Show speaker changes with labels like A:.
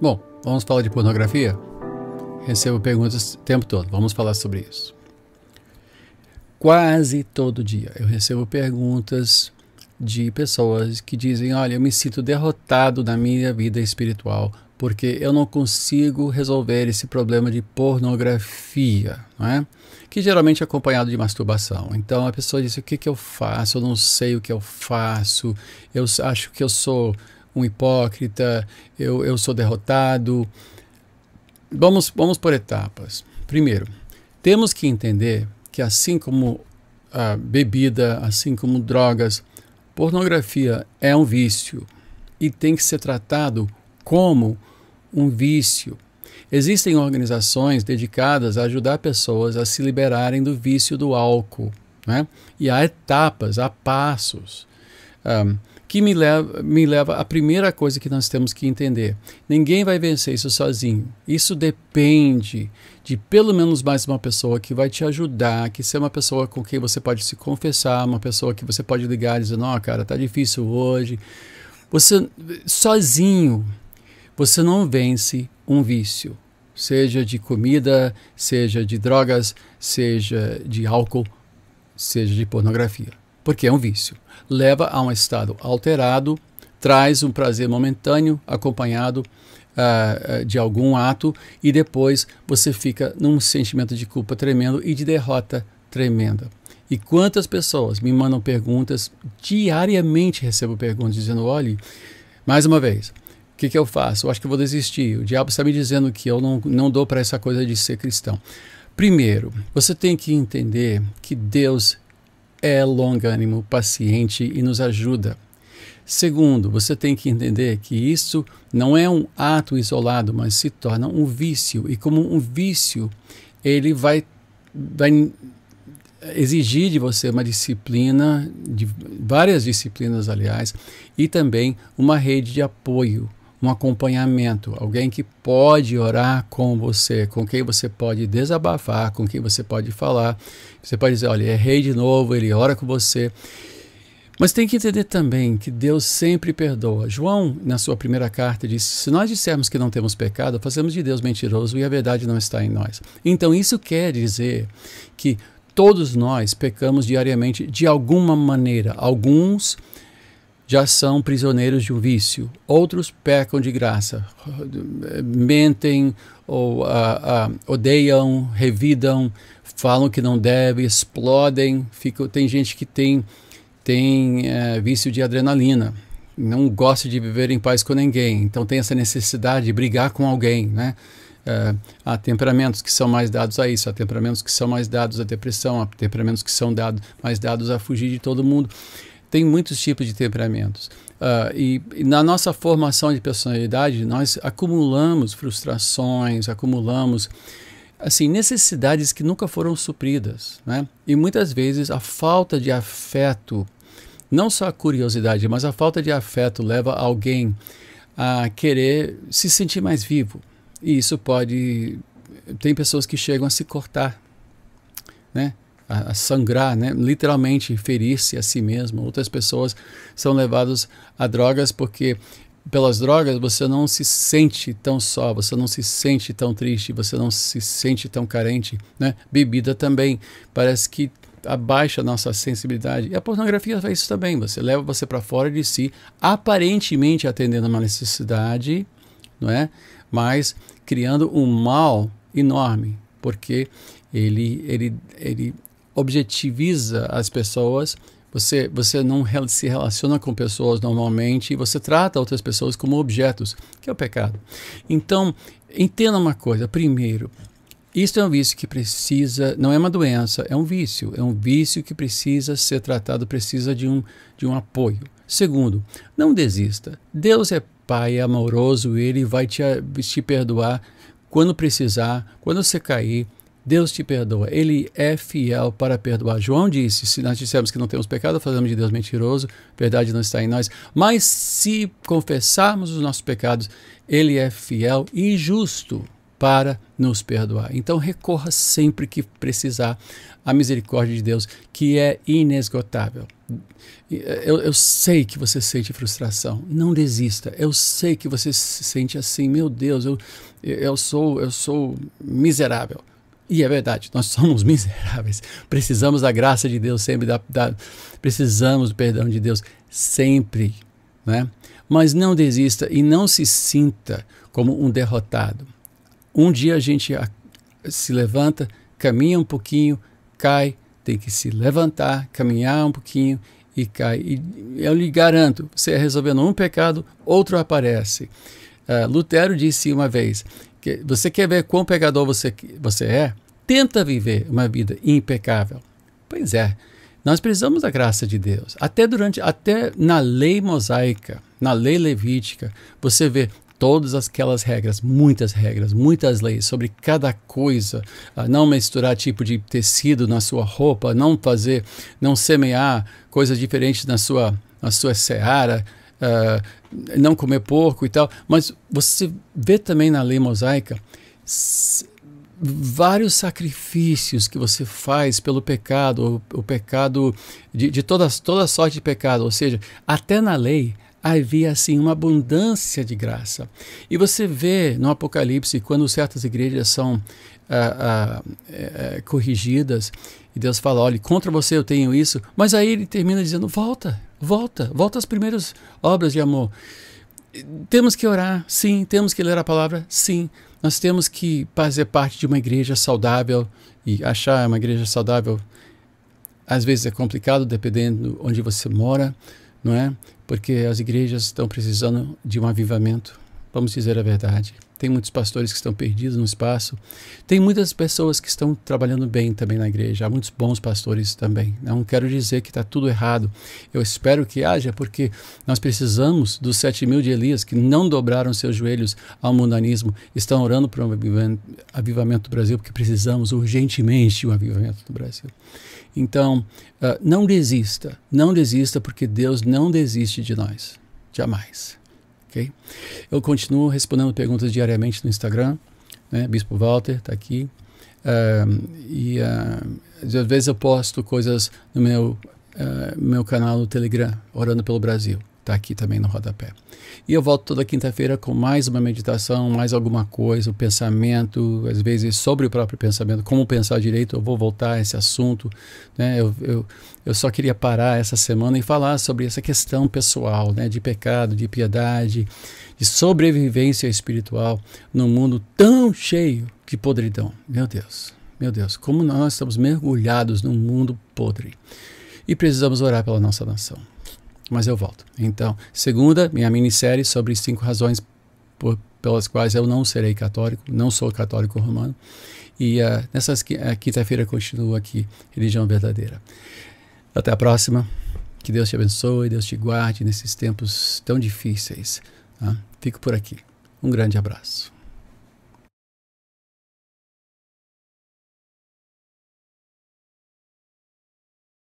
A: Bom, vamos falar de pornografia? Recebo perguntas o tempo todo, vamos falar sobre isso. Quase todo dia eu recebo perguntas de pessoas que dizem: Olha, eu me sinto derrotado na minha vida espiritual porque eu não consigo resolver esse problema de pornografia, é? que geralmente é acompanhado de masturbação. Então a pessoa diz: o que, que eu faço? Eu não sei o que eu faço, eu acho que eu sou um hipócrita, eu, eu sou derrotado. Vamos, vamos por etapas. Primeiro, temos que entender que assim como a bebida, assim como drogas, pornografia é um vício e tem que ser tratado como um vício. Existem organizações dedicadas a ajudar pessoas a se liberarem do vício do álcool. Né? E há etapas, há passos. Um, que me leva, me leva à primeira coisa que nós temos que entender: ninguém vai vencer isso sozinho. Isso depende de pelo menos mais uma pessoa que vai te ajudar, que ser uma pessoa com quem você pode se confessar, uma pessoa que você pode ligar e dizer: não, cara, tá difícil hoje. Você sozinho você não vence um vício, seja de comida, seja de drogas, seja de álcool, seja de pornografia, porque é um vício. Leva a um estado alterado, traz um prazer momentâneo acompanhado uh, de algum ato e depois você fica num sentimento de culpa tremendo e de derrota tremenda. E quantas pessoas me mandam perguntas, diariamente recebo perguntas dizendo: olhe, mais uma vez, o que, que eu faço? Eu acho que vou desistir. O diabo está me dizendo que eu não, não dou para essa coisa de ser cristão. Primeiro, você tem que entender que Deus é longânimo, paciente e nos ajuda. Segundo, você tem que entender que isso não é um ato isolado, mas se torna um vício. E como um vício, ele vai, vai exigir de você uma disciplina, de várias disciplinas, aliás, e também uma rede de apoio um acompanhamento, alguém que pode orar com você, com quem você pode desabafar, com quem você pode falar. Você pode dizer: olha, errei de novo, ele ora com você. Mas tem que entender também que Deus sempre perdoa. João, na sua primeira carta, disse: Se nós dissermos que não temos pecado, fazemos de Deus mentiroso e a verdade não está em nós. Então, isso quer dizer que todos nós pecamos diariamente de alguma maneira. Alguns já são prisioneiros de um vício. Outros pecam de graça, mentem ou uh, uh, odeiam, revidam, falam que não deve, explodem. Fica, tem gente que tem, tem uh, vício de adrenalina, não gosta de viver em paz com ninguém, então tem essa necessidade de brigar com alguém, né? É, há temperamentos que são mais dados a isso, há temperamentos que são mais dados à depressão, há temperamentos que são dado, mais dados a fugir de todo mundo tem muitos tipos de temperamentos. Uh, e, e, na nossa formação de personalidade, nós acumulamos frustrações, acumulamos assim necessidades que nunca foram supridas. Né? E muitas vezes a falta de afeto, não só a curiosidade, mas a falta de afeto leva alguém a querer se sentir mais vivo. E isso pode. Tem pessoas que chegam a se cortar. Né? a, a sangrar, né? literalmente ferir-se a si mesmo. Outras pessoas são levadas a drogas porque pelas drogas você não se sente tão só, você não se sente tão triste, você não se sente tão carente, né? Bebida também parece que abaixa a nossa sensibilidade. E a pornografia faz isso também, você leva você para fora de si, aparentemente atendendo a uma necessidade, não é? Mas criando um mal enorme, porque ele ele ele objetiviza as pessoas, você, você não se relaciona com pessoas normalmente, você trata outras pessoas como objetos, que é o pecado. Então, entenda uma coisa: primeiro, isso é um vício que precisa, não é uma doença, é um vício. É um vício que precisa ser tratado, precisa de um, de um apoio. Segundo, não desista. Deus é Pai amoroso, Ele vai te, te perdoar quando precisar, quando você cair, Deus te perdoa. Ele é fiel para perdoar. João disse: Se nós dissermos que não temos pecado, fazemos de Deus mentiroso, verdade não está em nós. Mas se confessarmos os nossos pecados, Ele é fiel e justo para nos perdoar. Então recorra sempre que precisar à misericórdia de Deus, que é inesgotável. Eu, eu, sei que você sente frustração. Não desista. Eu sei que você se sente assim, meu Deus, eu, eu sou eu sou miserável. E é verdade, nós somos miseráveis. Precisamos da graça de Deus sempre, da, da, precisamos do perdão de Deus sempre. Né? Mas não desista e não se sinta como um derrotado. Um dia a gente se levanta, caminha um pouquinho, cai, tem que se levantar, caminhar um pouquinho e cai. E eu lhe garanto, você resolvendo um pecado, outro aparece. Uh, Lutero disse uma vez que você quer ver quão pecador você, você é? Tenta viver uma vida impecável. Pois é, nós precisamos da graça de Deus. Até durante, até na lei mosaica, na lei levítica, você vê todas aquelas regras, muitas regras, muitas leis sobre cada coisa, ah, não misturar tipo de tecido na sua roupa, não fazer, não semear coisas diferentes na sua na sua seara, uh, não comer porco e tal. Mas você vê também na lei mosaica vários sacrifícios que você faz pelo pecado, o, o pecado de, de toda, toda sorte de pecado. Ou seja, até na lei havia assim uma abundância de graça. E você vê no Apocalipse, quando certas igrejas são ah, ah, é, é corrigidas, e Deus fala: olha, contra você eu tenho isso, mas aí ele termina dizendo: volta, volta, volta às primeiras obras de amor. Temos que orar, sim, temos que ler a palavra, sim. Nós temos que fazer parte de uma igreja saudável e achar uma igreja saudável às vezes é complicado dependendo onde você mora, não é? porque as igrejas estão precisando de um avivamento. Vamos dizer a verdade. Tem muitos pastores que estão perdidos no espaço. Tem muitas pessoas que estão trabalhando bem também na igreja. Há muitos bons pastores também. Não quero dizer que está tudo errado. Eu espero que haja, porque nós precisamos dos sete mil de Elias que não dobraram seus joelhos ao mundanismo, estão orando por um avivamento do Brasil, porque precisamos urgentemente de um avivamento do Brasil. Então, ah, não desista. Não desista, porque Deus não desiste de nós. Jamais ok? Eu continuo respondendo perguntas diariamente no Instagram, né? Bispo Walter está aqui. Uh, e uh, às vezes eu posto coisas no meu, uh, meu canal no Telegram, Orando pelo Brasil está aqui também no rodapé. E eu volto toda quinta-feira com mais uma meditação, mais alguma coisa, o um pensamento, às vezes sobre o próprio pensamento, como pensar direito. Eu vou voltar a esse assunto. Né? Eu, eu, eu só queria parar essa semana e falar sobre essa questão pessoal, né? de pecado, de piedade, de sobrevivência espiritual num mundo tão cheio de podridão. Meu Deus, meu Deus, como nós estamos mergulhados num mundo podre. E precisamos orar pela nossa nação mas eu volto. Então, segunda, minha minissérie sobre cinco razões por, pelas quais eu não serei católico, não sou católico romano. E uh, nessa eh, quinta-feira continuo aqui, Religião Verdadeira. Até a próxima. Que Deus te abençoe, Deus te guarde nesses tempos tão difíceis. Tá? Fico por aqui. Um grande abraço.